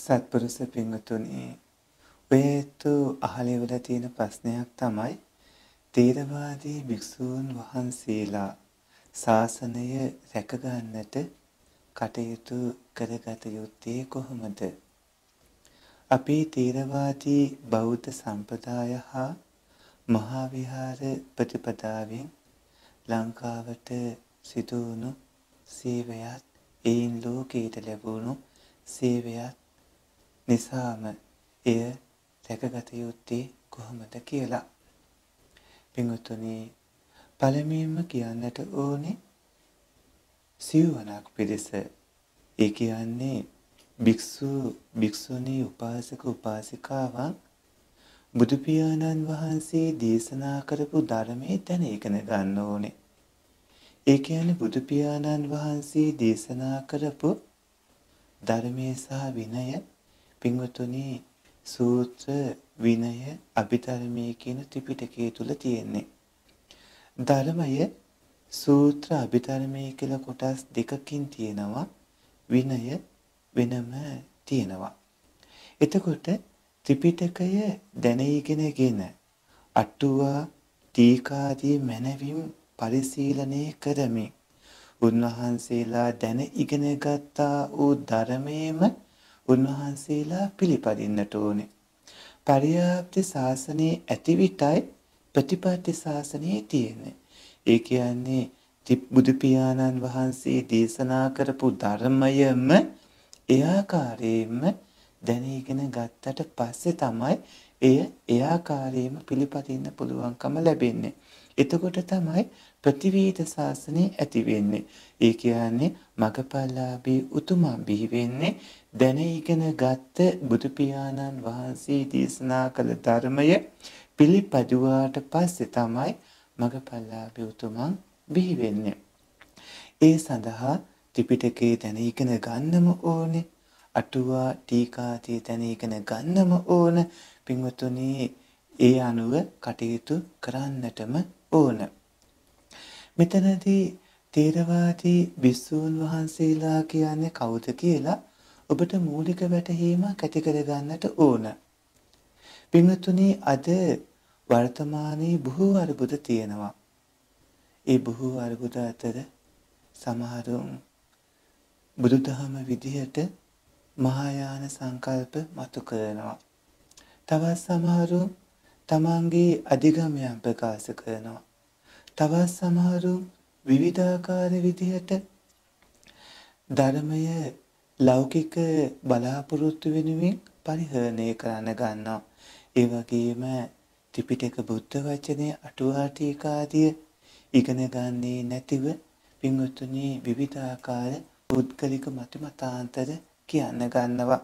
සත්පුරුෂ පින්වතුනි වේතු අහලෙවල තියෙන ප්‍රශ්නයක් තමයි තේරවාදී භික්ෂූන් වහන්සේලා ශාසනය රැකගන්නට කටයුතු කරගත යුත්තේ කොහොමද? අපේ තේරවාදී බෞද්ධ සම්ප්‍රදාය හා මහා විහාර ප්‍රතිපදාවෙන් ලංකාවට සිදුවුණු සේවයත් එයින් ලෝකයට ලැබුණු සේවයත් නිසාම එය දැකගත යුත්තේ කොහොමද කියලා. පිඟුතුනි පළමුවෙන්ම කියන්නට ඕනේ සිවණක් පිරිස. ඒ කියන්නේ භික්ෂු භික්ෂුණී උපාසක උපාසිකාවන් බුදු පියාණන් වහන්සේ දේශනා කරපු ධර්මයේ තැන ඉගෙන ගන්න ඕනේ. ඒ කියන්නේ බුදු පියාණන් වහන්සේ දේශනා කරපු ධර්මයේ සහ විනය පින්වතුනි සූත්‍ර විනය අභිධර්මයේ කියන ත්‍රිපිටකය තුල තියෙන්නේ. ධර්මය සූත්‍ර අභිධර්මයේ කියලා කොටස් දෙකකින් තියෙනවා. විනය වෙනම තියෙනවා. එතකොට ත්‍රිපිටකය දැනීගෙනගෙන අටුවා දීකාදී මැනවින් පරිශීලනය කරමි. උන්වහන්සේලා දැන ඉගෙන ගත්තා වූ ධර්මයේම උන්වහන්සේලා පිළිපදින්නට ඕනේ. පරියාප්ති ශාසනයේ ඇති විටයි ප්‍රතිපත්ති ශාසනයේ තියෙන්නේ. ඒ කියන්නේ බුදු පියාණන් වහන්සේ දේශනා කරපු ධර්මයම එයාකාරයෙන්ම දැනීගෙන ගත්තට පස්සේ තමයි එය එයාකාරයෙන්ම පිළිපදින්න පුළුවන්කම ලැබෙන්නේ. එතකොට තමයි ප්‍රතිවිද ශාසනය ඇති වෙන්නේ. ඒ කියන්නේ මගපල්ලාභී උතුමන් බිහි වෙන්නේ. දැන ඉගෙන ගත්ත බුදු පියාණන් වහන්සේ දේශනා කළ ධර්මය පිළිපදුවාට පස්සේ තමයි මගපල්ලාභී උතුමන් බිහි වෙන්නේ. ඒ සඳහා ත්‍රිපිටකයේ දැන ඉගෙන ගන්නම ඕනේ. අටුවා ටීකාදී දැන ඉගෙන ගන්නම ඕන. පින්වතුනි ඒ අනුව කටයුතු කරන්නටම ඕන. මෙතනදී තේරවාදී විසූන් වහන්සේලා කියන්නේ කවුද කියලා ඔබට මූලික වැටහීමක් ඇති කරගන්නට ඕන. පින්වත්නි අද වර්තමානයේ බොහෝ අරුබුද තියෙනවා. ඒ බොහෝ අරුබුද අතර සමහරුන් බුදුදහම විදිහට මහායාන සංකල්ප මතු කරනවා. තවත් සමහරු තමන්ගේ අධිගමයන් ප්‍රකාශ කරනවා. තවත් සමහරු විවිධාකාර විදිහට ධර්මය ලෞකික බලාපොරොත්තු වෙනුවෙන් පරිහරණය කරන්න ගන්නවා. ඒ වගේම ත්‍රිපිටක බුද්ධ වචනය අටුවාටීක ආදිය ඉගෙන ගන්නේ නැතිව පින්වත්නි විවිධාකාර පුද්ගලික මතිමතාන්තර කියන්න ගන්නවා.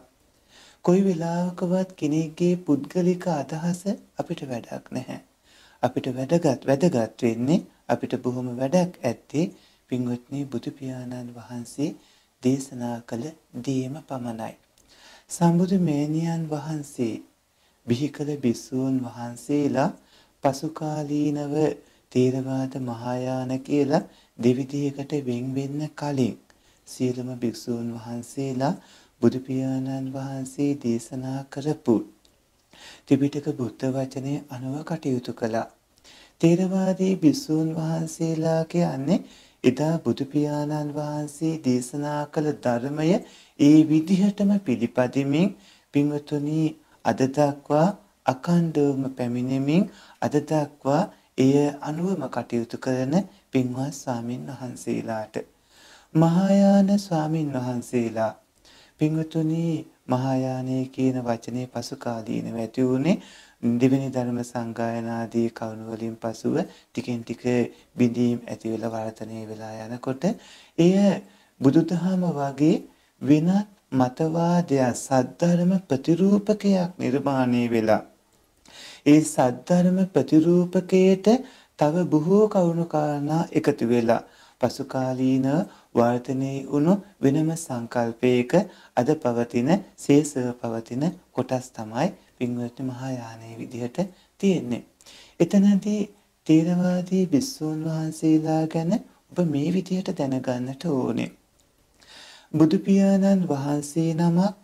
කොයි වෙලාවකවත් කෙනෙක්ගේ පුද්ගලික අදහස අපිට වැඩක් නැහැ. අපිට වැඩගත් වැඩගත් වෙන්නේ අපිට බොහොම වැඩක් ඇත්තේ පින්වත්නි බුදු පියාණන් වහන්සේ දේශනා කළ දේම පමණයි. සම්බුදු මේනියන් වහන්සේ බිහි කළ භික්ෂූන් වහන්සේලා පසුකාලීනව තේරවාද මහායාන කියලා දෙවිදියකට වෙන් වෙන්න කලින් සියලුම භික්ෂූන් වහන්සේලා බුදු පියාණන් වහන්සේ දේශනා කරපු ත්‍රිපිටක බුද්ධ වචනය අනුව කටයුතු කළා. තේරවාදී භික්ෂූන් වහන්සේලා කියන්නේ එදා බුදු පියාණන් වහන්සේ දේශනා කළ ධර්මය ඒ විදිහටම පිළිපදිමින් පින්වතුනි අද දක්වා අකණ්ඩවම පැමිණෙමින් අද දක්වා එය අනුවම කටයුතු කරන පින්වත් ස්වාමින් වහන්සේලාට මහායාන ස්වාමින් වහන්සේලා පින්වතුනි මහායානයේ කියන වචනේ පසු කාලීනව ඇති වුණේ දෙවෙනි ධර්ම සංගායනාදී කරුණු වලින් පසුව ටිකෙන් ටික බිඳීම් ඇති වෙලා වර්ධනය වෙලා යනකොට එය බුදුදහම වගේ වෙනත් මතවාදය සද්ධර්ම ප්‍රතිරූපකයක් නිර්මාණය වෙලා ඒ සද්ධර්ම ප්‍රතිරූපකයට තව බොහෝ කවුණු කාරණා එකතු වෙලා පසුකාලීන වර්ධනය වුණු වෙනම සංකල්පයක අද පවතින සේසව පවතින කොටස් තමයි පින්වත්නි මහායානයේ විදිහට තියෙන්නේ. එතනදී තේරවාදී බිස්සෝන් වහන්සේලා ගැන ඔබ මේ විදිහට දැනගන්නට ඕනේ. බුදු පියාණන් වහන්සේ නමක්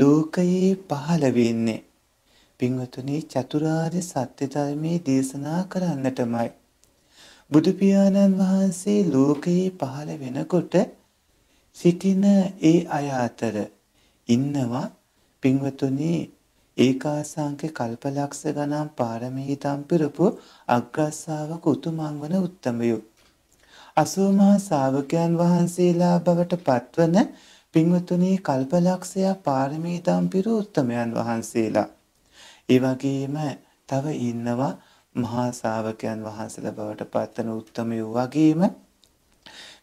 ලෝකයේ පහළ වෙන්නේ පින්වතුනි චතුරාර්ය සත්‍ය ධර්මයේ දේශනා කරන්නටමයි. බුදු පියාණන් වහන්සේ ලෝකයේ පහළ වෙනකොට සිටින ඒ අය අතර ඉන්නවා පින්වතුනි ඒකාසංක කල්පලක්ෂ ගණන් පාරමීතම් පිරපු අග්‍රස්සාවක උතුමන් වන උත්තමයෝ. අසූමහා ශාවකයන් වහන්සේලා බවට පත්වන පින්වතුනි කල්පලක්ෂයා පාරමීතම් පිරු උත්තමයන් වහන්සේලා. ඒ වගේම තව ඉන්නවා මහා ශාවකයන් වහන්සේලා බවට පත්වන උත්තමයෝ වගේම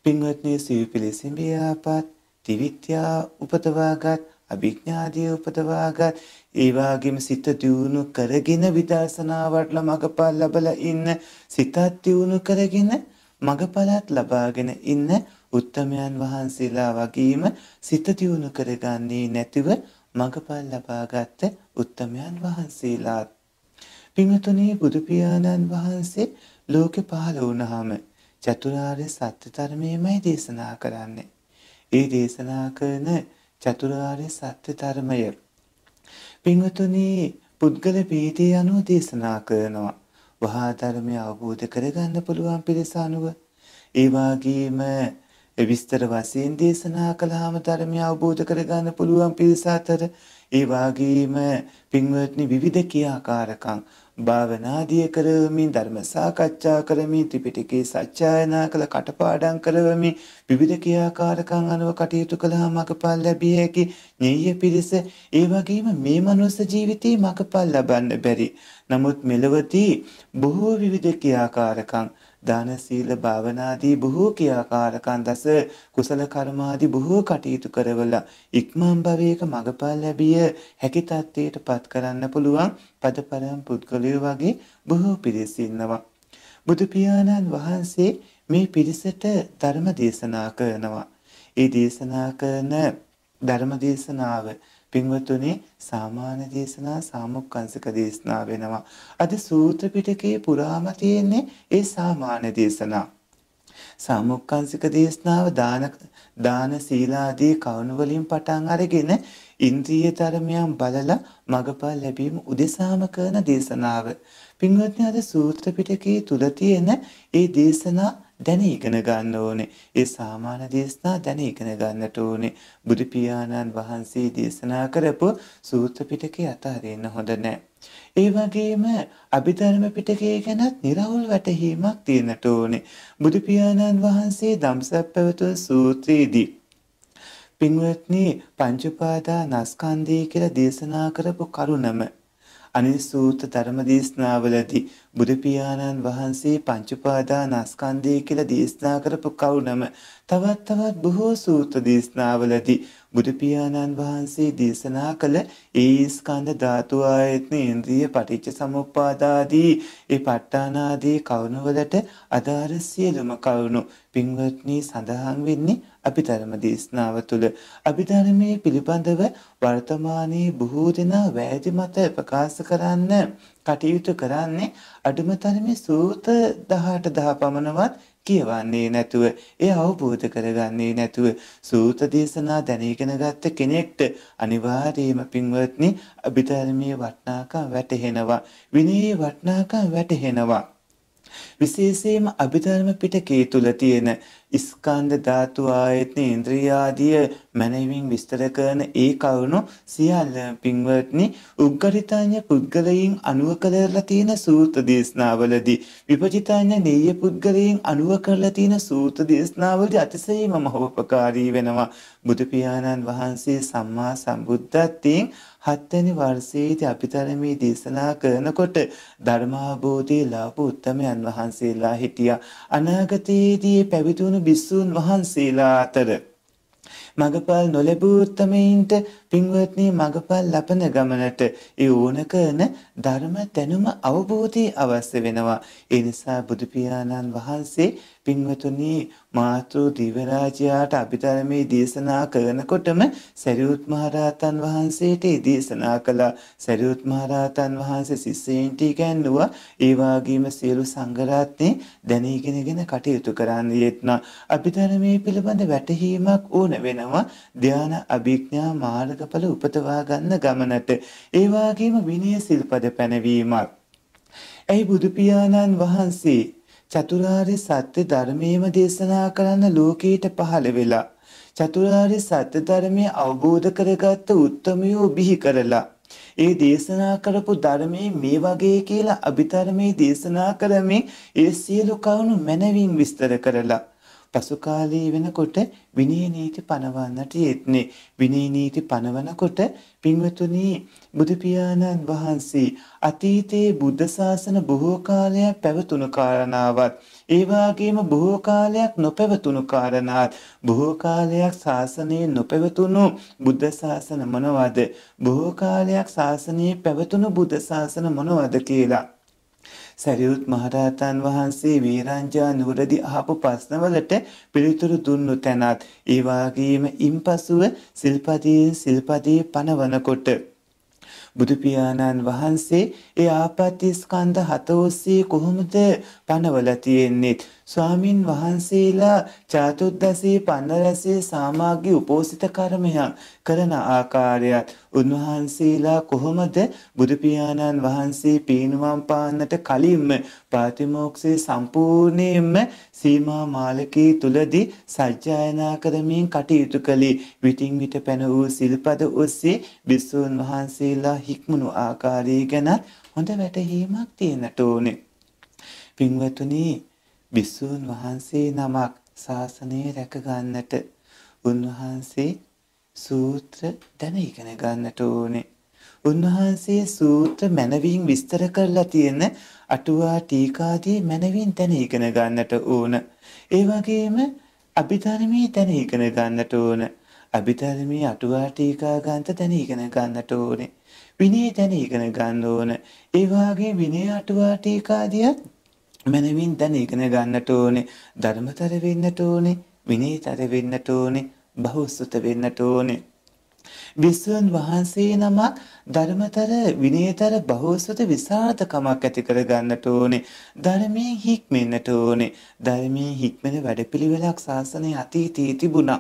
පින්වත්නි සිව්පිලිසිඹියාපත් ත්‍රිවිත්‍යා උපතවාගත් අභිඥාදී උපතවාගත් ඒවාගේම සිත දියුණු කරගෙන විදර්ශනාවට මඟපල් ලබලා ඉන්න සිතත් දියුණු කරගෙන මඟපලත් ලබාගෙන ඉන්න උත්තමයන් වහන්සේලා වගේම සිත දියුණු කරගන්නේ නැතිව මඟපල් ලබාගත් උත්තමයන් වහන්සේලා පින්තුනේ බුදු පියාණන් වහන්සේ ලෝකෙ පහළ වුණාම චතුරාර්ය සත්‍ය ධර්මයමයි දේශනා කරන්නේ. ඒ දේශනා කරන චතුරාර්ය සත්‍ය ධර්මයේ පින්වතුනි පුද්ගල පීතිය අනුව දේශනා කරනවා. වහා ධර්මය අවබෝධ කරගන්න පුළුවන් පිරිස අනුව ඒ වගේම විස්තර වශයෙන් දේශනා කළාම ධර්මය අවබෝධ කරගන්න පුළුවන් පිරිස අතර ඒ වගේම පින්වත්නි විවිධ ක්‍රියාකාරකම් භාවනාදිය කරවමින් ධර්ම සාකච්ඡා කරමින් ත්‍රිපිටකේ සත්‍යයනා කළ කටපාඩම් කරවමින් විවිධ ක්‍රියාකාරකම් අනුව කටයුතු කළා මගපල් ලැබිය හැකි ඤෙය්‍ය පිරිස ඒ වගේම මේ මනුස්ස ජීවිතේ මගපල් ලබන්න බැරි නමුත් මෙලවදී බොහෝ විවිධ ක්‍රියාකාරකම් දාන සීල භාවනාදී බොහෝ ක්‍රියාකාරකම් දස කුසල කර්මාදී බොහෝ කටයුතු කරවලා ඉක්මන් භවයක මඟපල් ලැබිය හැකි තත්ත්වයටපත් කරන්න පුළුවන් පදපරම් පුද්ගලයෝ වගේ බොහෝ පිරිස ඉන්නවා බුදු පියාණන් වහන්සේ මේ පිරිසට ධර්ම දේශනා කරනවා ඒ දේශනා කරන ධර්ම දේශනාව පින්වතුනි සාමාන්‍ය දේශනා සාමුක්කංශක දේශනා වෙනවා. අද සූත්‍ර පිටකයේ පුරාම තියෙන්නේ ඒ සාමාන්‍ය දේශනා. සාමුක්කංශික දේශනාව දාන දාන සීලාදී කරුණු වලින් පටන් අරගෙන ඉන්ද්‍රිය ධර්මයන් බලලා මගපල් ලැබීම උදෙසාම කරන දේශනාව. පින්වත්නි අද සූත්‍ර පිටකයේ තුල තියෙන ඒ දේශනා දැන ඉගෙන ගන්න ඕනේ. ඒ සාමාන්‍ය දේශනා දැන ඉගෙන ගන්නට ඕනේ. බුදු පියාණන් වහන්සේ දේශනා කරපු සූත්‍ර පිටකේ අතාරින්න හොඳ නැහැ. ඒ වගේම අභිධර්ම පිටකය ගැනත් निराවුල් වැටහීමක් තියෙනට ඕනේ. බුදු පියාණන් වහන්සේ ධම්සක් පැවතුණු සූත්‍රයේදී පින්වත්නි පංච උපාදානස්කන්ධය කියලා දේශනා කරපු කරුණම අනිසූත ධර්ම දේශනාවලදී බුදු පියාණන් වහන්සේ පංච උපාදානස්කන්ධය කියලා දේශනා කරපු කවුනම තවත් තවත් බොහෝ සූත්‍ර දේශනාවලදී බුදු පියාණන් වහන්සේ දේශනා කළ ඒ ස්කන්ධ ධාතු ආයතන ඉන්ද්‍රිය පටිච්ච සමුප්පාදාදී ඒ ප ဋ ාණාදී කරුණු වලට අදාළ සියලුම කරුණු පින්වත්නි සඳහන් වෙන්නේ අභිධර්ම දේශනාව තුළ අභිධර්මයේ පිළිබඳව වර්තමානයේ බොහෝ දෙනා වැරදි මත ප්‍රකාශ කරන්න කටයුතු කරන්නේ අඩුම තරමේ සූත්‍ර 18 10 පමණවත් කියවන්නේ නැතුව එය අවබෝධ කරගන්නේ නැතුව සූත දේශනා දැනගෙන ගත්ත කෙනෙක්ට අනිවාර්යයෙන්ම පින්වත්නි අභිධර්මයේ වටිනාකම වැටහෙනවා විනයේ වටිනාකම වැටහෙනවා විශේෂයෙන්ම අභිධර්ම පිටකයේ තුල තියෙන ස්කන්ධ ධාතු ආයතන ඉන්ද්‍රිය ආදී මනවින් විස්තර කරන ඒ කරුණු සියල්ල පින්වත්නි උග්ගරිතාඤ්ඤ පුද්ගලයන් අනුව කරලා තියෙන සූත්‍ර දේශනාවලදී විපචිතාඤ්ඤ නීය පුද්ගලයන් අනුව කරලා තියෙන සූත්‍ර දේශනාවලදී අතිශයින්ම මහෝපකාරී වෙනවා බුදු පියාණන් වහන්සේ සම්මා සම්බුද්ධත්වයෙන් 7 වර්ෂයේදී අපිට මේ දේශනා කරනකොට ධර්මාභෝධී ලාභ උත්තමයන් වහන්සේලා හිටියා. අනාගතයේදී පැවිදි වුණු භික්ෂූන් වහන්සේලා අතර මගපල් නොලැබූ උත්තමයින්ට පින්වත්නි මගපල් ලබන ගමනට ඒ ඕන කරන ධර්ම දැනුම අවබෝධය අවශ්‍ය වෙනවා. ඒ නිසා බුදු පියාණන් වහන්සේ පින්වතුනි මාතෘ දිවරාජයාට අභිධර්මයේ දේශනා කරනකොටම සරියුත් මහරහතන් වහන්සේට දේශනා කළා. සරියුත් මහරහතන් වහන්සේ ශිෂ්‍යයින්ට ඉගැන්වුවා. ඒ වගේම සියලු සංඝරත්නේ දැනීගෙනගෙන කටයුතු කරන්න යෙත්නා. අභිධර්මයේ පිළිබඳ වැටහීමක් ඕන වෙනවා. යනවා ධාන අභිඥා මාර්ගඵල උපතවා ගන්න ගමනට. ඒ වගේම විනය සිල්පද පැනවීමත්. එයි බුදු පියාණන් වහන්සේ චතුරාර්ය සත්‍ය ධර්මයේම දේශනා කරන්න ලෝකයට පහළ වෙලා චතුරාර්ය සත්‍ය ධර්මය අවබෝධ කරගත්ත උත්මයෝ බිහි කරලා ඒ දේශනා කරපු ධර්මයේ මේ වගේ කියලා අභිධර්මයේ දේශනා කරමින් ඒ සියලු කරුණු මනවින් විස්තර කරලා පසුකාලී වෙනකොට විනය නීති පනවන්නට යෙත්නේ. විනය නීති පනවනකොට පින්වතුනි බුදු පියාණන් වහන්සේ අතීතයේ බුද්ධ ශාසන බොහෝ කාලයක් පැවතුණු කාරණාවත් ඒ වගේම බොහෝ කාලයක් නොපැවතුණු කාරණාත් බොහෝ කාලයක් ශාසනයේ නොපැවතුණු බුද්ධ ශාසන මොනවද බොහෝ කාලයක් ශාසනයේ පැවතුණු බුද්ධ ශාසන මොනවද කියලා සැරියුත් මහරහතන් වහන්සේ වීරංජා නුවරදි අහපු ප්‍රශ්නවලට පිළිතුරු දුන්නු තැනත් ඒ වගේම ඉන්පසුව සිල්පදීන් සිල්පදී පනවනකොට බුදු පියාණන් වහන්සේ ඒ ආපත්‍ය ස්කන්ධ හත ඔස්සේ කොහොමද තනවල තියෙන්නේත්. ස්වාමින් වහන්සේලා චාතුද්දසේ පන්නරසේ සාමාග්‍ය උපෝසිත කර්මයක් කරන ආකාරයත් උන්වහන්සේලා කොහොමද බුදුපියාණන් වහන්සේ පීනුවම් පාන්නට කලින්ම පාතිමෝක්ෂේ සම්පූර්ණයෙන්ම සීමා මාලකී තුලදී සජ්ජායනා කරමින් කටයුතු කළේ විටින් විට පැන වූ සිල්පද ඔස්සේ බිස්සූන් වහන්සේලා හික්මුණු ආකාරය ගැන හොඳ වැටහීමක් තියෙනට ඕනේ. පින්වතුනි භික්ෂූන් වහන්සේ නමක් ශාසනය රැක ගන්නට උන්වහන්සේ සූත්‍ර දැන ඉගෙන ගන්නට ඕනේ. උන්වහන්සේ සූත්‍ර මනවින් විස්තර කරලා තියෙන අටුවා ටීකාදී මනවින් දැන ඉගෙන ගන්නට ඕන. ඒ වගේම අභිධර්මයේ දැන ඉගෙන ගන්නට ඕන. අභිධර්මයේ අටුවා ටීකා ගන්ත දැන ඉගෙන ගන්නට ඕනේ. විනය දැන ඉගෙන ගන්න ඕන. ඒ වාගේ විනය අටුවා ටීකාදියත් මනවින් දැන ඉගෙන ගන්නට ඕනේ ධර්මතර වෙන්නට ඕනේ විනීතර වෙන්නට ඕනේ බහුසුත වෙන්නට ඕනේ විසුන් වහන්සේ නමක් ධර්මතර විනීතර බහුසුත විසරදකමක් ඇති කර ගන්නට ඕනේ ධර්මයෙන් හික්මෙන්නට ඕනේ ධර්මයෙන් හික්මෙන වැඩපිළිවෙලක් ශාසනයේ අතීතී තිබුණා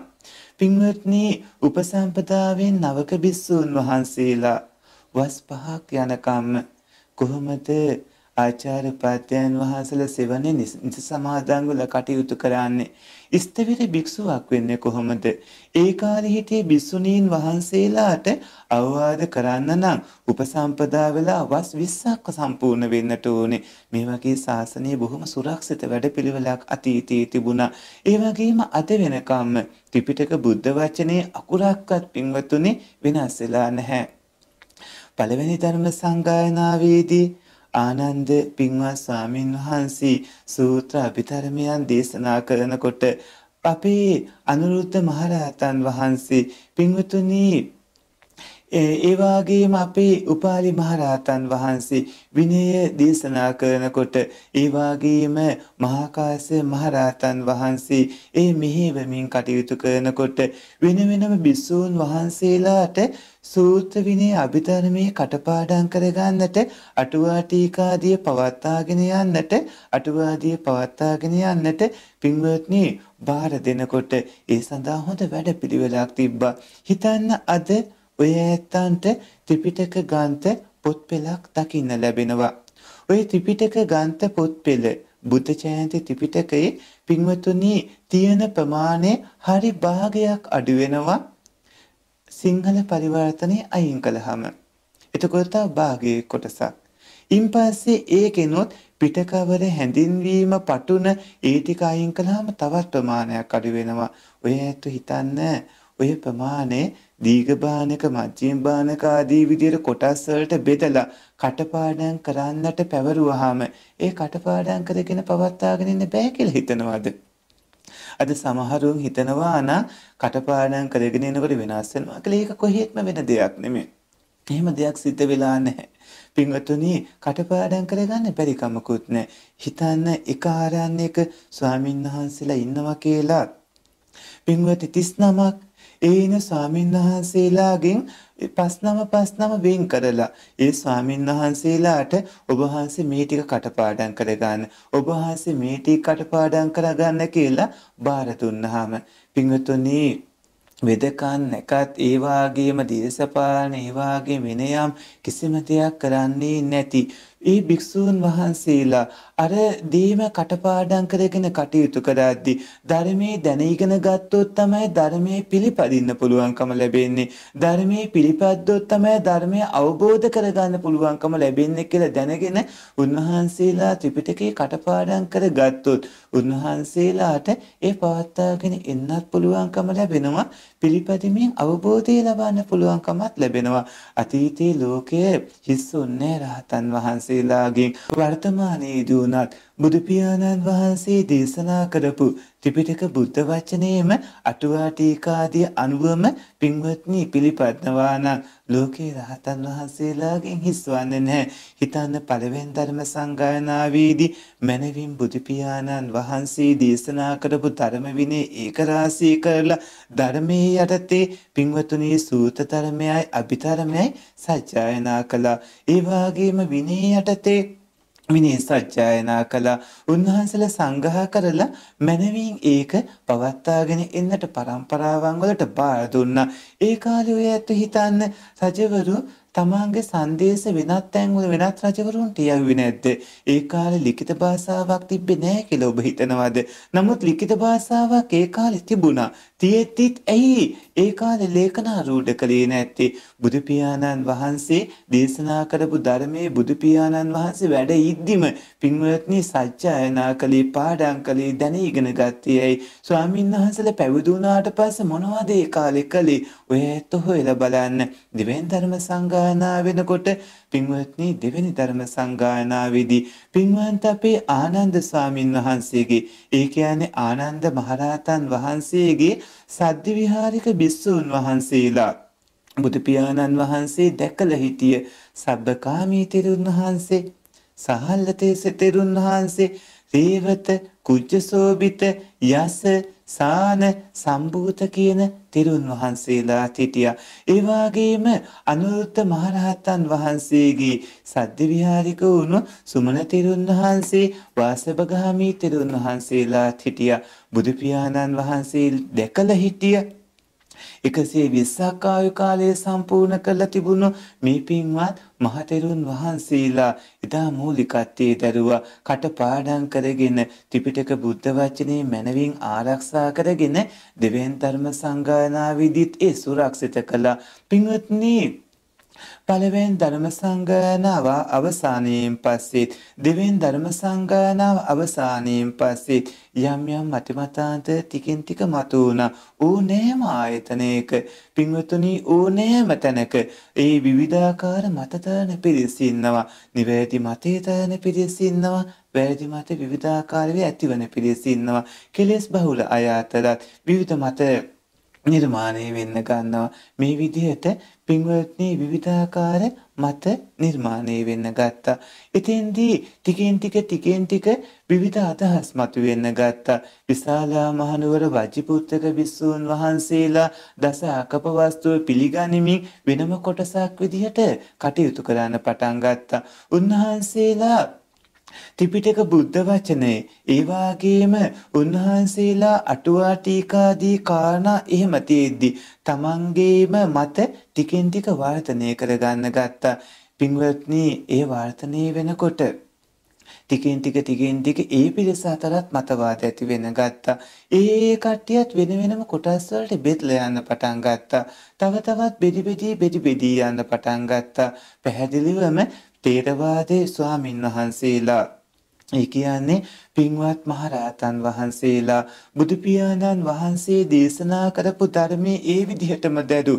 පින්වත්නි උපසම්පදාවෙන් නවක බිස්සුන් වහන්සේලා වස් පහක් යනකම් කොහොමද ආචාර්ය උපාධ්‍යයන් වහන්සේලා සෙවණේ නිස සමාදන්ගුල කටයුතු කරන්නේ. ස්ථවිර භික්ෂුවක් වෙන්නේ කොහොමද? ඒ කාලේ හිටියේ භික්ෂුණීන් වහන්සේලාට අවවාද කරන්න නම් උපසම්පදා වෙලා වස් 20ක් සම්පූර්ණ වෙන්නට ඕනේ. මේ වගේ ශාසනයේ බොහොම සුරක්ෂිත වැඩපිළිවෙලක් අතීතයේ තිබුණා. ඒ වගේම අද වෙනකම්ම ත්‍රිපිටක බුද්ධ වචනේ අකුරක්වත් පින්වතුනි වෙනස් වෙලා නැහැ. පළවෙනි ධර්ම සංගායනාවේදී ආනන්ද පින්වත් ස්වාමීන් වහන්සේ සූත්‍ර අභිධර්මයන් දේශනා කරනකොට අපේ අනුරුද්ධ මහරහතන් වහන්සේ පින්වතුනි ඒ වගේම අපේ උපාලි මහරහතන් වහන්සේ විනය දේශනා කරනකොට ඒ වගේම මහාකාශ මහරහතන් වහන්සේ ඒ මෙහෙවමින් කටයුතු කරනකොට වෙන වෙනම බිස්සූන් වහන්සේලාට සූත්‍ර විනය අභිධර්මයේ කටපාඩම් කරගන්නට අටුවා ටීකාදිය පවත්වාගෙන යන්නට අටුවාදිය පවත්වාගෙන යන්නට පින්වත්නි බාර දෙනකොට ඒ සඳහා හොඳ වැඩපිළිවෙලක් තිබ්බා හිතන්න අද ඔය ඇත්තන්ට ත්‍රිපිටක ග්‍රන්ථ පොත්පෙලක් දකින්න ලැබෙනවා. ඔය ත්‍රිපිටක ග්‍රන්ථ පොත්පෙළ බුද්ධ ජයන්ති ත්‍රිපිටකයේ පින්වතුනි තියෙන ප්‍රමාණය හරි භාගයක් අඩු වෙනවා සිංහල පරිවර්තනය අයින් කළාම. එතකොට භාගයේ කොටසක්. ඉන් පස්සේ ඒකෙනොත් පිටකවර හැඳින්වීම පටුන ඒ ටික අයින් කළාම තවත් ප්‍රමාණයක් අඩු වෙනවා. ඔය ඇත්ත හිතන්න ඔය ප්‍රමාණය දීග භානක මධ්‍යම භානක ආදී විදියට කොටස් වලට බෙදලා කටපාඩම් කරන්නට පැවරුවාම ඒ කටපාඩම් කරගෙන පවත්වාගෙන ඉන්න බෑ කියලා හිතනවාද අද සමහරුන් හිතනවා නා කටපාඩම් කරගෙන යනකොට වෙනස් වෙනවා කියලා ඒක කොහේත්ම වෙන දෙයක් නෙමෙයි එහෙම දෙයක් සිද්ධ වෙලා නැහැ පින්වතුනි කටපාඩම් කරගන්න බැරි කමකුත් නැහැ හිතන්න එක ආරණ්‍යයක ස්වාමින්වහන්සේලා ඉන්නවා කියලා පින්වතුනි 39ක් ඒන ස්වාමීන්වහන්සේලාගෙන් පස්නම පස්නම වෙන් කරලා ඒ ස්වාමින්වහන්සේලාට ඔබහන්සේ මේ ටික කටපාඩම් කරගන්න ඔබහන්සේ මේ ටික කටපාඩම් කරගන්න කියලා බාර දුන්නාම පින්වතුනි වෙදකන් නැකත් ඒ වාගේම දේශපාලන ඒ වාගේ වෙනයම් කිසිම දෙයක් කරන්නේ නැති ඒ භික්ෂූන් වහන්සේලා අර දේම කටපාඩම් කරගෙන කටයුතු කරද්දී ධර්මයේ දැන ඉගෙන ගත්තොත් තමයි ධර්මයේ පිළිපදින්න පුළුවන්කම ලැබෙන්නේ ධර්මයේ පිළිපැද්දොත් තමයි ධර්මය අවබෝධ කරගන්න පුළුවන්කම ලැබෙන්නේ කියලා දැනගෙන උන්වහන්සේලා ත්‍රිපිටකේ කටපාඩම් කරගත්තොත් උන්වහන්සේලාට ඒ පවත්වාගෙන එන්නත් පුළුවන්කම ලැබෙනවා පිළිපැදීමෙන් අවබෝධය ලබන්න පුළුවන්කමත් ලැබෙනවා අතීතයේ ලෝකයේ හිස් උන්නේ රහතන් වහන්සේ වහන්සේලාගෙන් වර්තමානයේදී වුණත් බුදුපියාණන් වහන්සේ දේශනා කරපු ත්‍රිපිටක බුද්ධ වචනයේම අටුවා ටීකාදී අනුවම පින්වත්නි පිළිපදනවා නම් ලෝකේ රහතන් වහන්සේලාගෙන් හිස්වන්නේ නැහැ. හිතන්න පළවෙනි ධර්ම සංගායනාවේදී මනවින් බුදු පියාණන් වහන්සේ දේශනා කරපු ධර්ම විනය ඒකරාශී කරලා ධර්මයේ යටතේ පින්වතුනි සූත ධර්මයයි අභිධර්මයයි සජ්ජායනා කළා. ඒ වගේම විනය යටතේ විනී සජ්ජායනා කළා. උන්වහන්සේලා සංග්‍රහ කරලා මනවින් ඒක පවත්වාගෙන එන්නට પરම්පරාවන් වලට බාර දුන්නා. ඒ කාලේ ඔය ඇත්ත හිතන්න රජවරු තමන්ගේ සංදේශ වෙනත් තැන්වල වෙනත් රජවරුන්ට යවුවේ නැද්ද? ඒ කාලේ ලිඛිත භාෂාවක් තිබ්බේ නැහැ කියලා ඔබ හිතනවද? නමුත් ලිඛිත භාෂාවක් ඒ කාලේ තිබුණා. තියෙද්දිත් ඇයි ඒ කාලේ ලේඛනාරූඪ කලේ නැත්තේ බුදු පියාණන් වහන්සේ දේශනා කරපු ධර්මයේ බුදු පියාණන් වහන්සේ වැඩ ඉද්දිම පින්වත්නි සත්‍යයනා කලේ පාඩම් කලේ දැනීගෙන ගත්තේ ඇයි ස්වාමීන් වහන්සේලා පැවිදි වුණාට පස්සේ මොනවද ඒ කාලේ කලේ ඔය ඇත්ත හොයලා බලන්න දෙවෙනි ධර්ම සංගායනා වෙනකොට පින්වත්නි දෙවෙනි ධර්ම සංගායනාවේදී පින්වන්ත අපේ ආනන්ද ස්වාමින් වහන්සේගේ ඒ කියන්නේ ආනන්ද මහරහතන් වහන්සේගේ සද්දවිහාරික භිස්සූන් වහන්සේලා බුදු පියාණන් වහන්සේ දැකලා හිටිය සබ්බකාමී තෙරුන් වහන්සේ සහල්ලතේ තෙරුන් වහන්සේ රේවත කුජ්ජසෝබිත යස සාන සම්භූත කියන තෙරුන් වහන්සේලා හිටියා. ඒ වගේම අනුරුද්ධ මහරහතන් වහන්සේගේ සද්ද විහාරික වුණු සුමන තෙරුන් වහන්සේ වාසභගාමී තෙරුන් වහන්සේලා හිටියා. බුදු පියාණන් වහන්සේ දැකලා හිටියා. එකසේ විස්සක් ආයු කාලයේ සම්පූර්ණ කරලා තිබුණු මේ පින්වත් මහතෙරුන් වහන්සේලා එදා මූලිකත්වයේ දරුවා කටපාඩම් කරගෙන ත්‍රිපිටක බුද්ධ වචනේ මනවින් ආරක්ෂා කරගෙන දෙවෙන් ධර්ම සංගායනාවේදීත් ඒ සුරක්ෂිත කළා පින්වත්නි පළවෙන් ධර්ම සංගායනාව අවසානයෙන් පස්සෙත් දෙවෙන් ධර්ම සංගායනාව අවසානයෙන් පස්සෙත් යම් යම් මතිමතාන්ත ටිකෙන් ටික මතුවුණා ඕනෑම ආයතනයක පින්වතුනි ඕනෑම තැනක ඒ විවිධාකාර මතතන පිරිසින්නවා නිවැරදි මතේතන පිරිසින්නවා වැරදි මත විවිධාකාරව ඇතිවන පිරිසින්නවා කෙලෙස් බහුල අය අතරත් විවිධ මත නිර්මාණය වෙන්න ගන්නවා. මේ විදිහට පින්වත්නි විවිධාකාර මත නිර්මාණය වෙන්න ගත්තා. එතෙන්දී ටිකෙන් ටික ටිකෙන් ටික විවිධ අදහස් මතුවෙන්න ගත්තා. විශාලා මහනුවර වජිපුත්තක විසූන් වහන්සේලා දස අකපවස්තුව පිළිගනිමින් වෙනම කොටසක් විදිහට කටයුතු කරන්න පටන් ගත්තා. උන්වහන්සේලා ත්‍රිපිටක බුද්ධ වචනේ ඒ වාගේම උන්වහන්සේලා අටුවා ටීකාදී කාරණා එහෙම තියෙද්දි තමන්ගේම මත ටිකෙන් ටික වර්ධනය කරගන්න ගත්තා. පින්වත්නි ඒ වර්ධනය වෙනකොට ටිකෙන් ටික ටිකෙන් ටික ඒ පිරිස අතරත් මතවාද ඇති වෙන ගත්තා. ඒ කට්ටියත් වෙන වෙනම කොටස් වලට බෙදලා යන්න පටන් ගත්තා. තව තවත් බෙදි බෙදි බෙදි බෙදි යන්න පටන් ගත්තා. පැහැදිලිවම තේරවාදයේ ස්වාමින් වහන්සේලා ඒ කියන්නේ පින්වත් මහරහතන් වහන්සේලා බුදු පියාණන් වහන්සේ දේශනා කරපු ධර්මයේ ඒ විදිහටම දැරු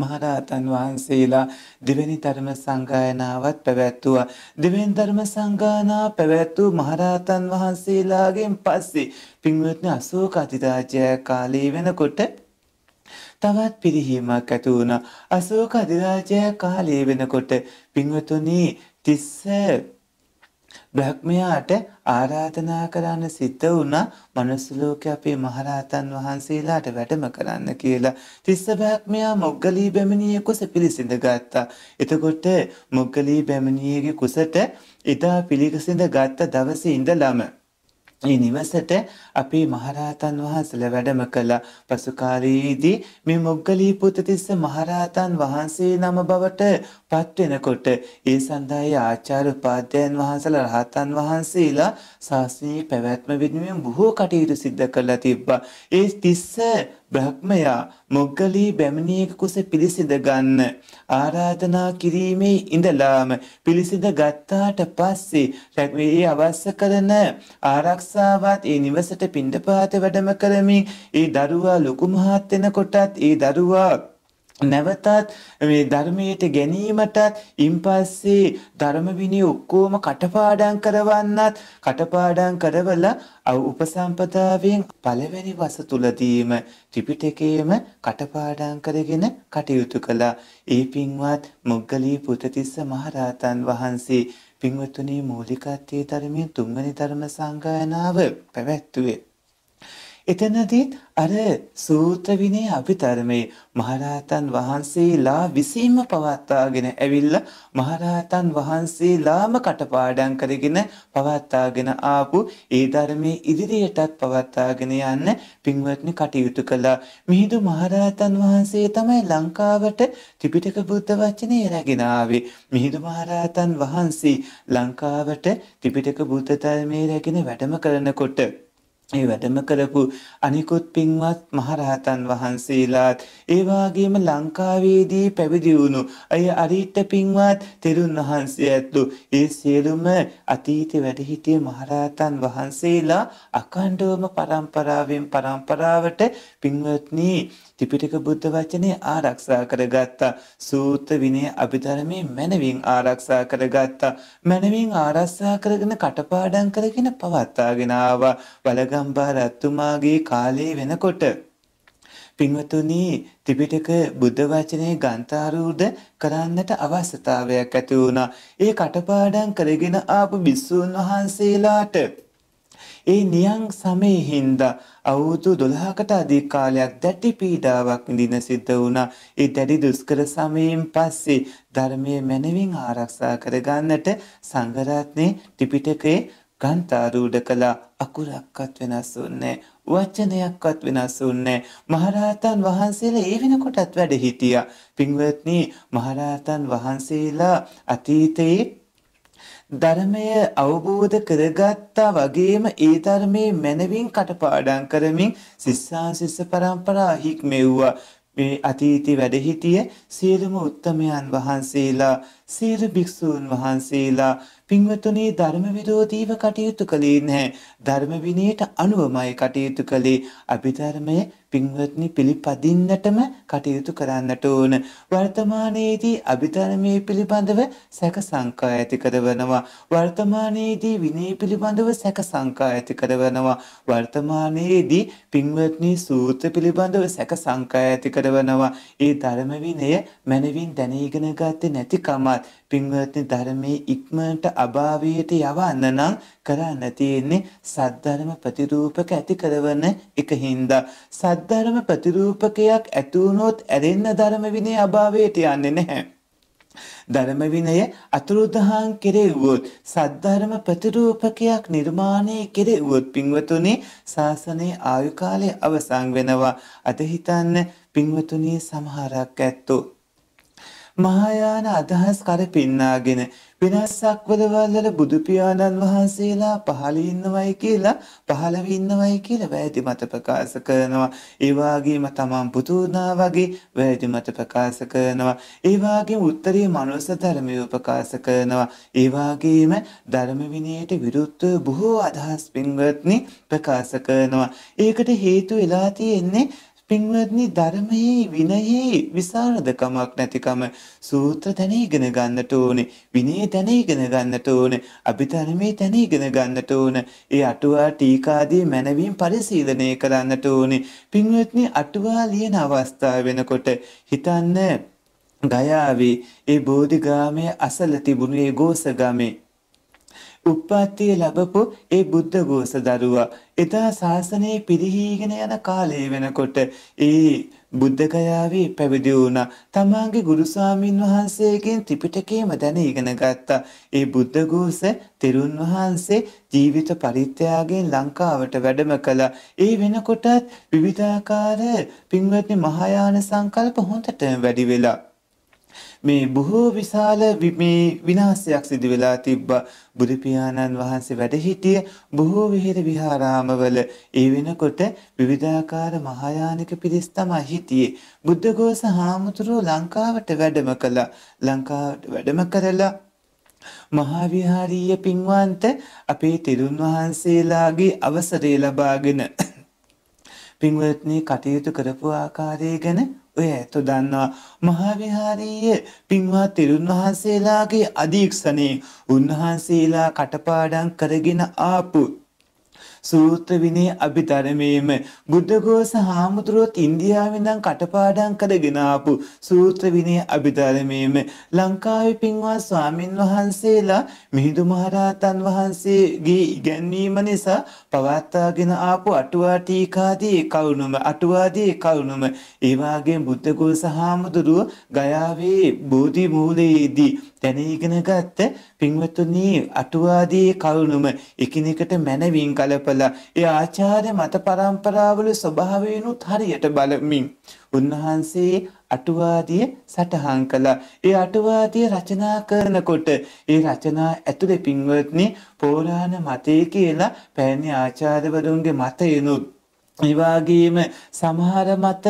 මහරහතන් වහන්සේලා දෙවෙනි ධර්ම සංගායනාවත් පැවැත්තුවා. දෙවෙනි ධර්ම සංගායනාව පැවැත්වූ මහරහතන් වහන්සේලාගෙන් පස්සේ පින්වත්නි අශෝක අධිරාජය කාලේ වෙනකොට තවත් පිරිහීමක් ඇති වුණා. අශෝක අධිරාජය කාලේ වෙනකොට පින්වතුනි තිස්ස බ්‍රහ්මයාට ආරාධනා කරන්න සිද්ධ වුණා මනුස්ස ලෝකේ අපේ මහරහතන් වහන්සේලාට වැඩම කරන්න කියලා. තිස්ස බ්‍රහ්මයා මොග්ගලී බැමිණියේ කුස පිළිසිඳ ගත්තා. එතකොට මොග්ගලී බැමිණියගේ කුසට එදා පිළිසිඳ ගත්ත දවසේ ඉඳලම ඒ නිවසට අපේ මහරහතන් වහන්සේලා වැඩම කළා. පසුකාලයේදී මේ මොග්ගලී පුතතිස්ස මහරහතන් වහන්සේ නම බවට පත්වෙනකොට ඒ සඳහායි ආචාර්ය උපාධ්‍යයන් වහන්සේලා රහතන් වහන්සේලා ශාස්ත්‍රීය පැවැත්ම වෙනුවෙන් බොහෝ කටයුතු සිද්ධ කළා තිබ්බා. ඒ 30 බ්‍රහ්මයා මොග්ගලී බැමිණියක කුස පිළිසිඳ ගන්න ආරාධනා කිරීමේ ඉඳලාම පිළිසිඳ ගත්තාට පස්සේ ඒ අවශ්‍ය කරන ආරක්ෂාවත් ඒ නිවසට පිණ්ඩපාත වැඩම කරමින් ඒ දරුවා ලොකු මහත් වෙනකොටත් ඒ දරුවා නැවතත් මේ ධර්මයට ගැනීමටත් ඉන් පස්සේ ධර්මවිනි ඔක්කෝම කටපාඩම් කරවන්නත් කටපාඩම් කරවලා උපසම්පදාවෙන් පළවෙනි වස තුලදීම ත්‍රිපිටකයේම කටපාඩම් කරගෙන කටයුතු කළා. ඒ පින්වත් මොග්ගලී පුතතිස්ස මහරහතන් වහන්සේ පින්වත්තුනේ මූලිකත්වයේ ධර්මයේ තුන්වැනි ධර්ම සංගායනාව පැවැත්වුවේ එතනදීත් අර සූත්‍ර විනය අභිධර්මයේ මහරහතන් වහන්සේලා විසීම පවත්වාගෙන ඇවිල්ලා මහරහතන් වහන්සේලාම කටපාඩම් කරගෙන පවත්වාගෙන ආපු ඒ ධර්මයේ ඉදිරියටත් පවත්වාගෙන යන්න පින්වත්නි කටයුතු කළා. මිහිඳු මහරහතන් වහන්සේ තමයි ලංකාවට ත්‍රිපිටක බුද්ධ වචනේ රැගෙන ආවේ. මිහිඳු මහරහතන් වහන්සේ ලංකාවට ත්‍රිපිටක බුද්ධ ධර්මයේ රැගෙන වැඩම කරනකොට ඒ වැඩම කරපු අනිකුත් පින්වත් මහරහතන් වහන්සේලාත් ඒ වාගේම ලංකාවේදී පැවිදි වුණු අය අරිට පින්වත් තෙරුන් වහන්සේ ඇතුළු ඒ සියලුම අතීත වැඩහිටිය මහරහතන් වහන්සේලා අඛණ්ඩවම පරම්පරාවෙන් පරම්පරාවට පින්වත්නි ත්‍රිපිටක බුද්ධ වචනේ ආරක්ෂා කරගත්තා. සූත්‍ර විනය අභිධර්මයේ මනවින් ආරක්ෂා කරගත්තා. මනවින් ආරක්ෂා කරගෙන කටපාඩම් කරගෙන පවත්වාගෙන ආවා. වලගම්බා රත්තුමාගේ කාලේ වෙනකොට පින්වතුනි ත්‍රිපිටක බුද්ධ වචනේ ගන්ථාරූඪ කරන්නට අවස්ථාවයක් ඇති වුණා. ඒ කටපාඩම් කරගෙන ආපු බිස්සුන් වහන්සේලාට ඒ නියං සමයෙහින්ද අවුරුදු 12කට අධික කාලයක් දැඩි පීඩාවක් විඳින සිද්ධ වුණා. ඒ දැඩි දුෂ්කර සමයෙන් පස්සේ ධර්මයේ මැනවින් ආරක්ෂා කරගන්නට සංඝරත්නේ ත්‍රිපිටකයේ ගන්තාරූඪ කළ අකුරක්වත් වෙනස් වුන්නේ වචනයක්වත් වෙනස් වුන්නේ මහරහතන් වහන්සේලා ඒ වෙනකොටත් වැඩ හිටියා. පින්වත්නි මහරහතන් වහන්සේලා අතීතයේ ධර්මය අවබෝධ කරගත්තා වගේම ඒ ධර්මයේ මැනවින් කටපාඩම් කරමින් සිස්සාන් සිස්ස පරම්පරා හික්මෙව්වා. මේ අතීතී වැඩහිටිය සියලුම උත්තමයන් වහන්සේලා සීල භික්ෂූන් වහන්සේලා පින්වතුනේ ධර්ම විරෝධීව කටයුතු කළේ නැහැ. ධර්ම විනයට අනුවමයි කටයුතු කළේ. අභිධර්මයේ පින්වත්නි පිළිපදින්නටම කටයුතු කරන්නට ඕන. වර්තමානයේදී අභිධර්මයේ පිළිබඳව සැක සංකා ඇති කරවනවා. වර්තමානයේදී විනය පිළිබඳව සැක සංකා ඇති කරවනවා. වර්තමානයේදී පින්වත්නි සූත්‍ර පිළිබඳව සැක සංකා ඇති කරවනවා. ඒ ධර්ම විනය මනවින් දැනීගෙන ගත්තේ නැතිකමයි. වුණත් පින්වත්නි ධර්මයේ ඉක්මනට අභාවයට යවන්න නම් කරන්න තියෙන්නේ සද්ධර්ම ප්‍රතිරූපක ඇති කරන එක හින්දා සද්ධර්ම ප්‍රතිරූපකයක් ඇති වුණොත් ඇරෙන්න ධර්ම විනය අභාවයට යන්නේ නැහැ ධර්ම විනය අතුරුදහන් කෙරෙව්වොත් සද්ධර්ම ප්‍රතිරූපකයක් නිර්මාණය කෙරෙව්වොත් පින්වතුනි ශාසනයේ ආයු කාලය අවසන් වෙනවා අද හිතන්න පින්වතුනි සමහරක් ඇත්තෝ මහායාන අදහස් කර පින්නාගෙන වෙනස්සක්වලවල්වල බුදු පියාණන් වහන්සේලා පහළ ඉන්නවයි කියලා පහළ ඉන්නවයි කියලා වැදි මත ප්‍රකාශ කරනවා. ඒ වගේම තමන් පුතු වුණා වගේ වැදි මත ප්‍රකාශ කරනවා. ඒ වගේම උත්තරීය මනුස්ස ධර්මය ප්‍රකාශ කරනවා. ඒ වගේම ධර්ම විනයට විරුද්ධ බොහෝ අදහස් පින්වත්නි ප්‍රකාශ කරනවා. ඒකට හේතු වෙලා තියෙන්නේ පින්වත්නි ධර්මයේ විනයේ විසරදකමක් නැතිකම සූත්‍ර දැන ඉගෙන ගන්නට ඕනේ විනය දැන ඉගෙන ගන්නට ඕනේ අභිධර්මයේ දැන ඉගෙන ගන්නට ඕනේ ඒ අටුවා ටීකාදී මනවින් පරිශීලනය කරන්නට ඕනේ පින්වත්නි අටුවා ලියන අවස්ථාව වෙනකොට හිතන්න ගයාවේ ඒ බෝධිගාමයේ අසල තිබුණේ ගෝසගාමේ උප්පත්තිය ලැබපු ඒ බුද්ධ ഘോഷ දරුවා එදා ශාසනය පිරිහීගෙන යන කාලය වෙනකොට ඒ බුද්ධ ගයාවේ පැවිදි වුණා. තමාගේ ගුරු ස්වාමින් වහන්සේගෙන් ත්‍රිපිටකයම දැන ඉගෙන ගත්තා. ඒ බුද්ධ ഘോഷ තෙරුන් වහන්සේ ජීවිත පරිත්‍යාගයෙන් ලංකාවට වැඩම කළා. ඒ වෙනකොටත් විවිධාකාර පින්වත්නි මහායාන සංකල්ප හොඳටම වැඩි වෙලා මේ බොහෝ විශාල මේ විනාශයක් සිදු වෙලා තිබ්බා. බුදු පියාණන් වහන්සේ වැඩ සිටිය බොහෝ විහෙර විහාරාමවල ඒ වෙනකොට විවිධාකාර මහායානික පිරිස් තමයි හිටියේ. බුද්ධඝෝෂ හාමුදුරුවෝ ලංකාවට වැඩම කළා. ලංකාවට වැඩම කරලා මහා විහාරීය පින්වන්ත අපේ තෙරුන් වහන්සේලාගේ අවසරය ලබාගෙන පින්වත්නි කටයුතු කරපු ආකාරය ගැන ඔය ඇතු දන්නවා මහාවිහාරීය පින්වත් තෙරුන් වහන්සේලාගේ අධීක්ෂණයෙන් උන්වහන්සේලා කටපාඩම් කරගෙන ආපු සූත්‍ර විනේ අභිධර්මයේම බුද්ධඝෝෂ හාමුදුරුවොත් ඉන්දියාවෙන් ඉඳන් කටපාඩම් කරගෙන ආපු සූත්‍ර විනේ අභිධර්මයේම ලංකාවේ පින්වත් ස්වාමින් වහන්සේලා මිහිඳු මහරහතන් වහන්සේගේ ඉගැන්වීම නිසා පවත්වාගෙන ආපු අටුවා ටීකාදී කරුණම අටුවාදී කරුණම ඒ වාගේ බුද්ධඝෝෂ හාමුදුරුව ගයාවේ බෝධි මූලයේදී දැනීගෙන ගත්ත පින්වතුනි අටුවාදී කරුණුම එකිනෙකට මැනවින් කලපලා ඒ ආචාර්ය මත පරම්පරාවල ස්වභාවයනුත් හරියට බලමින් උන්වහන්සේ අටුවාදී සටහන් කළා. ඒ අටුවාදී රචනා කරනකොට ඒ රචනා ඇතුලේ පින්වත්නි පෝරාණ මතය කියලා පෑණි ආචාර්යවරුන්ගේ මතයනුත් එවාගේම සමහර මත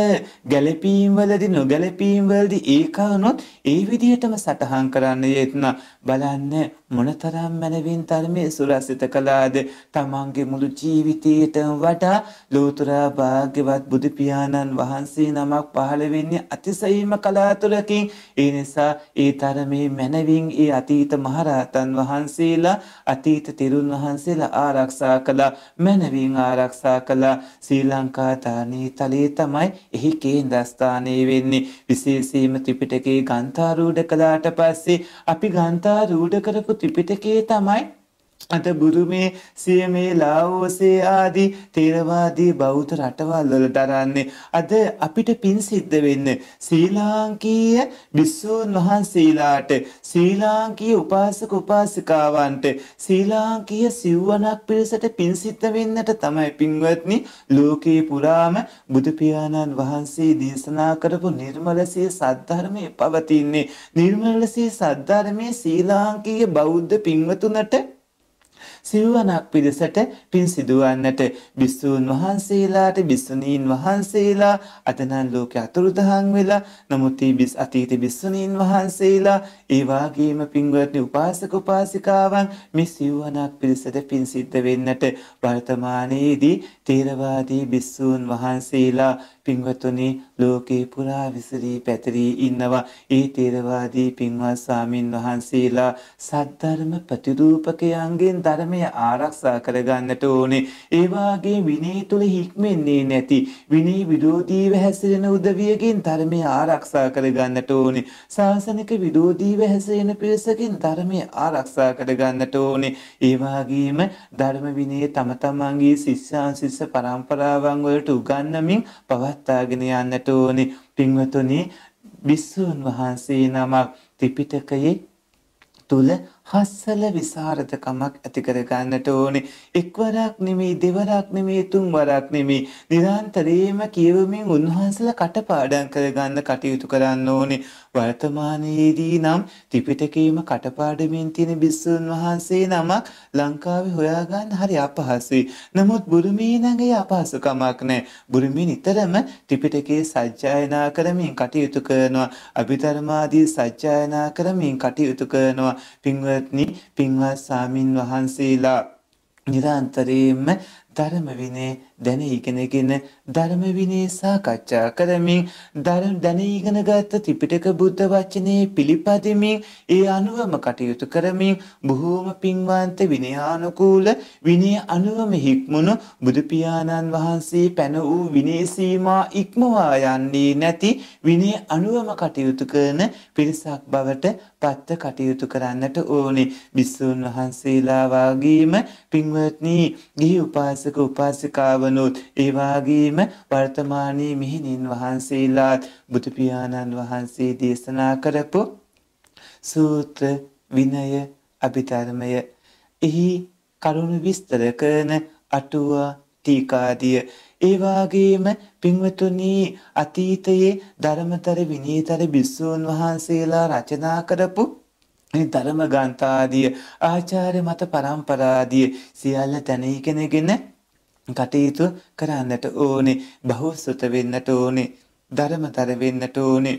ගැළපීම් වලදී නොගැළපීම් වලදී ඒකානොත් ඒ විදිහටම සටහන් කරන්න යෙත්න බලන්න මොනතරම් මැනවින් ධර්මයේ සුරසිත කළාද තමන්ගේ මුළු ජීවිතයටම වඩා ලෝතුරා භාග්‍යවත් බුදු පියාණන් වහන්සේ නමක් පහළ වෙන්නේ අතිසයීම කලාතුරකින් ඒ නිසා ඒ ධර්මයේ මැනවින් ඒ අතීත මහරහතන් වහන්සේලා අතීත තිරුන් වහන්සේලා ආරක්ෂා කළා මැනවින් ආරක්ෂා කළා ශ්‍රී ලංකා දානේ තලයේ තමයි එහි කේන්ද්‍රස්ථානය වෙන්නේ විශේෂයෙන්ම ත්‍රිපිටකයේ ගන්ථාරූඪ කළාට පස්සේ අපි ගන්ථාරූඪ කරපු ත්‍රිපිටකයේ තමයි අත බුරුමේ සියමේ ලාඕසේ ආදී තේරවාදී බෞද්ධ රටවල් වල දරන්නේ අද අපිට පින් සිද්ධ වෙන්න ශ්‍රී ලාංකීය විසුන් වහන්සේලාට ශ්‍රී ලාංකීය උපාසක උපාසිකාවන්ට ශ්‍රී ලාංකීය සිව්වණක් පිරිසට පින් සිද්ධ වෙන්නට තමයි පින්වත්නි ලෝකේ පුරාම බුදු පියාණන් වහන්සේ දේශනා කරපු නිර්මලසේ සද්ධර්මයේ පවතින්නේ නිර්මලසේ සද්ධර්මයේ ශ්‍රී ලාංකීය බෞද්ධ පින්වතුන්ට සිව්වනක් පිරිසට පින් සිදුවන්නට බිස්සූන් වහන්සේලාට බිස්සුණීන් වහන්සේලා අදනම් ලෝක අතුරුදහන් වෙලා නමුත් බිස් අතීත බිස්සුණීන් වහන්සේලා ඒ වාගේම පින්වත්නි උපාසක උපාසිකාවන් මේ සිව්වනක් පිරිසට පින් සිද්ධ වෙන්නට වර්තමානයේදී තේරවාදී බිස්සූන් වහන්සේලා පින්වතුනි ලෝකේ පුරා විසිරී පැතිරී ඉන්නවා ඒ තේරවාදී පින්වත් ස්වාමින් වහන්සේලා සද්ධර්ම ප්‍රතිරූපකයන්ගෙන් ධර්මය ආරක්ෂා කරගන්නට ඕනේ ඒ වාගේ විනය තුල හික්මෙන්නේ නැති විනය විරෝධීව හැසිරෙන උදවියකින් ධර්මය ආරක්ෂා කරගන්නට ඕනේ ශාසනික විරෝධීව හැසිරෙන පිරිසකින් ධර්මය ආරක්ෂා කරගන්නට ඕනේ ඒ වාගේම ධර්ම විනය තම තමන්ගේ ශිෂ්‍යාන් ශිෂ්‍ය පරම්පරාවන් වලට උගන්වමින් පවත් පවත්වාගෙන යන්නට ඕනි පින්වතුනි විසුන් වහන්සේ නමක් ත්‍රිපිටකයේ තුල හස්සල විසරදකමක් ඇති කර ගන්නට ඕනේ. එක්වරක් නෙමෙයි දෙවරක් නෙමෙයි තුන්වරක් නෙමෙයි නිරන්තරයෙන්ම කියවමින් උන්වහන්සේලා කටපාඩම් කර ගන්න කටයුතු කරන්න ඕනේ. වර්තමානයේදී නම් ත්‍රිපිටකයේම කටපාඩමින් තියෙන බිස්සුන් වහන්සේ නමක් ලංකාවේ හොයාගන්න හරි අපහසුයි. නමුත් බුරුමේ නම් ඒ අපහසුකමක් නැහැ. බුරුමේ නිතරම ත්‍රිපිටකයේ සජ්ජායනා කරමින් කටයුතු කරනවා. අභිධර්මාදී සජ්ජායනා කරමින් කටයුතු කරනවා. පින්වත් පින්වත්නි පින්වත් සාමින් වහන්සේලා නිරන්තරයෙන්ම ධර්ම විනය දැන ඉගෙනගෙන ධර්ම විනය සාකච්ඡා කරමින් ධර්ම දැන ඉගෙනගත් ත්‍රිපිටක බුද්ධ වචනේ පිළිපදිමින් ඒ අනුවම කටයුතු කරමින් බොහෝම පින්වන්ත විනයානුකූල විනය අනුවම හික්මුණු බුදු පියාණන් වහන්සේ පැන වූ විනය සීමා ඉක්මවා යන්නේ නැති විනය අනුවම කටයුතු කරන පිරිසක් බවට පත්ත කටයුතු කරන්නට ඕනේ. බිස්සුන් වහන්සේලා වගේම පින්වත්නි ගිහි උපාසක උපාසක උපාසිකාවනුත් ඒවාගේම වර්තමානයේ මිහිණින් වහන්සේලාත් බුදුපියාණන් වහන්සේ දේශනා කරපු සූත්‍ර විනය අභිධර්මය එහි කරුණු විස්තර කරන අටුවා ටීකාදිය ඒවාගේම පින්වතුනී අතීතයේ ධර්මතර විනීතර බිස්සූන් වහන්සේලා රචනා කරපු ධර්ම ගන්තාදිය ආචාර්ය මත පරම්පරාදිය සියල්ල තැනීගෙනගෙන කටයුතු කරන්නට ඕනේ බහුසුත වෙන්නට ඕනේ ධර්මතර වෙන්නට ඕනේ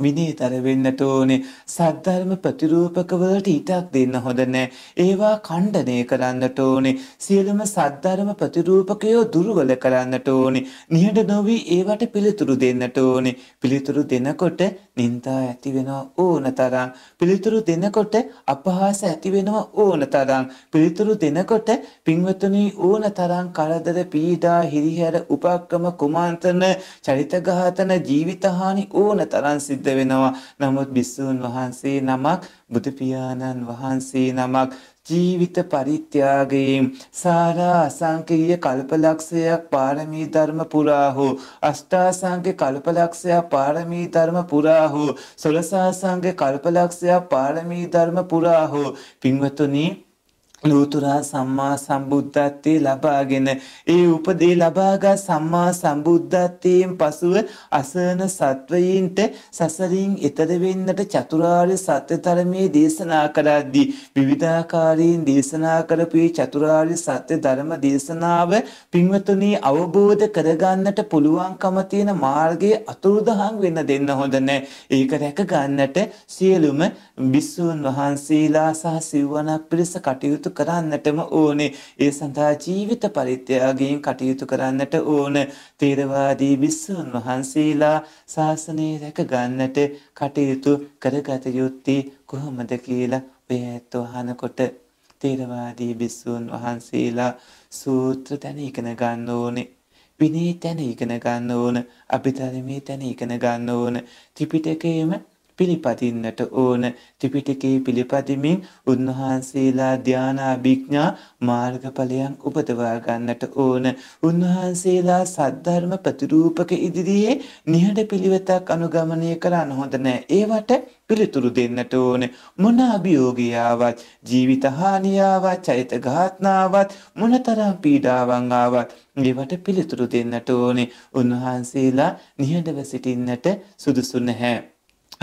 විනීතර වෙන්නට ඕනේ සද්ධර්ම ප්‍රතිරූපකවලට ඉටක් දෙන්න හොඳ නෑ ඒවා ඛණ්ඩණය කරන්නට ඕනේ සියලුම සද්ධර්ම ප්‍රතිරූපකයෝ දුර්වල කරන්නට ඕනේ නිහඬ නොවි ඒවට පිළිතුරු දෙන්නට ඕනේ පිළිතුරු දෙනකොට නින්දා ඇති වෙනවා ඕන තරම් පිළිතුරු දෙනකොට අපහාස ඇති වෙනවා ඕන තරම් පිළිතුරු දෙනකොට පින්වතුනි ඕන තරම් කරදර පීඩා හිරිහැර උපක්‍රම කුමාන්තන චරිත ඝාතන ජීවිතහානි ඕන තරම් සිද්ධ සිද්ධ වෙනවා. නමුත් බිස්සූන් වහන්සේ නමක් බුදු පියාණන් වහන්සේ නමක් ජීවිත පරිත්‍යාගයෙන් සාරා අසංකීය කල්පලක්ෂයක් පාරමී ධර්ම පුරාහු අෂ්ටාසංක කල්පලක්ෂයක් පාරමී ධර්ම පුරාහු සොළසාසංක කල්පලක්ෂයක් පාරමී ධර්ම පුරාහු පින්වතුනි ලූතුරා සම්මා සම්බුද්ධත්වය ලබාගෙන ඒ උපදේ ලබාගත් සම්මා සම්බුද්ධත්වයෙන් පසුව අසන සත්වයින්ට සසරින් එතර වෙන්නට චතුරාර්ය සත්‍ය ධර්මයේ දේශනා කරද්දී විවිධාකාරයෙන් දේශනා කරපු චතුරාර්ය සත්‍ය ධර්ම දේශනාව පින්වතුනි අවබෝධ කරගන්නට පුළුවන්කම තියෙන මාර්ගයේ අතුරුදහන් වෙන්න දෙන්න හොඳ නැහැ. ඒක රැක ගන්නට සියලුම විසුන් වහන්සේලා සහ සිවණක් පිරිස කටයුතු කටයුතු කරන්නටම ඕනේ. ඒ සඳහා ජීවිත පරිත්‍යාගයෙන් කටයුතු කරන්නට ඕන. තේරවාදී විස්සුන් වහන්සේලා ශාසනය රැක ගන්නට කටයුතු කරගත යුත්තේ කොහොමද කියලා ඔය ඇත්ත අහනකොට තේරවාදී බිස්සුන් වහන්සේලා සූත්‍ර තැන ඉගෙන ගන්න ඕනේ. විනී තැන ඉගෙන ගන්න ඕන. අභිධර්මයේ තැන ඉගෙන ගන්න ඕන. ත්‍රිපිටකයේම පිළිපදින්නට ඕන ත්‍රිපිටකයේ පිළිපදිමින් උන්වහන්සේලා ධානාභිඥා මාර්ගඵලයන් උපදවා ගන්නට ඕන උන්වහන්සේලා සද්ධර්ම ප්‍රතිරූපක ඉදිරියේ නිහඬ පිළිවෙතක් අනුගමනය කරන්න හොඳ නෑ ඒවට පිළිතුරු දෙන්නට ඕන මොන අභියෝගියාවත් ජීවිත හානියාවත් චරිත ඝාතනාවත් මොනතරම් පීඩාවන් ආවත් ඒවට පිළිතුරු දෙන්නට ඕනේ උන්වහන්සේලා නිහඬව සිටින්නට සුදුසු නැහැ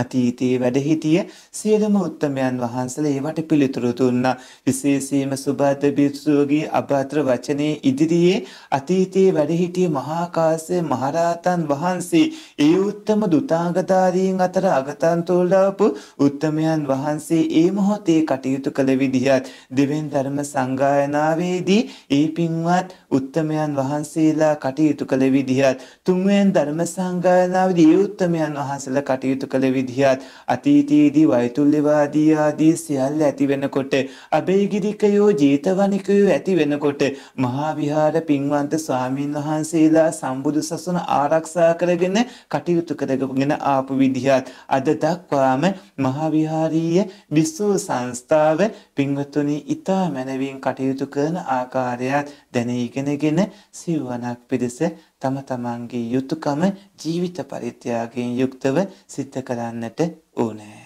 අතීතයේ වැඩ සිටිය සියලුම උත්තමයන් වහන්සේලා ඒවට පිළිතුරු දුන්නා. විශේෂයෙන්ම සුබත බිස්සුවගේ අභද්‍ර වචනේ ඉදිරියේ අතීතයේ වැඩ සිටිය මහා කාශ්‍යප මහරහතන් වහන්සේ ඒ උත්තම දුතාගතාරීන් අතර අගතන්තෝල් දාපු උත්තමයන් වහන්සේ ඒ මොහොතේ කටයුතු කළ විදිහත් දෙවෙන් ධර්ම සංගායනාවේදී ඒ පින්වත් උත්තමයන් වහන්සේලා කටයුතු කළ විදිහත් තුන්වෙන් ධර්ම සංගායනාවේදී ඒ උත්තමයන් වහන්සේලා කටයුතු කළ විදිහත් විදිහත් අතීතයේදී වයිතුල්ලෙවාදී ආදී සියල්ල ඇති වෙනකොට අබේගිරිකයෝ ජීතවනිකයෝ ඇති වෙනකොට මහා විහාර පින්වන්ත ස්වාමීන් වහන්සේලා සම්බුදු සසුන ආරක්ෂා කරගෙන කටයුතු කරගෙන ආපු විදිහත් අද දක්වාම මහා විහාරීය විසූ සංස්ථාව පින්වතුනි ඉතා මැනවින් කටයුතු කරන ආකාරයත් දැනීගෙනගෙන සිව්වනක් පිරිස තම තමන්ගේ යුතුයකම ජීවිත පරිත්‍යාගයෙන් යුක්තව සිද්ධ කරන්නට ඕනෑ.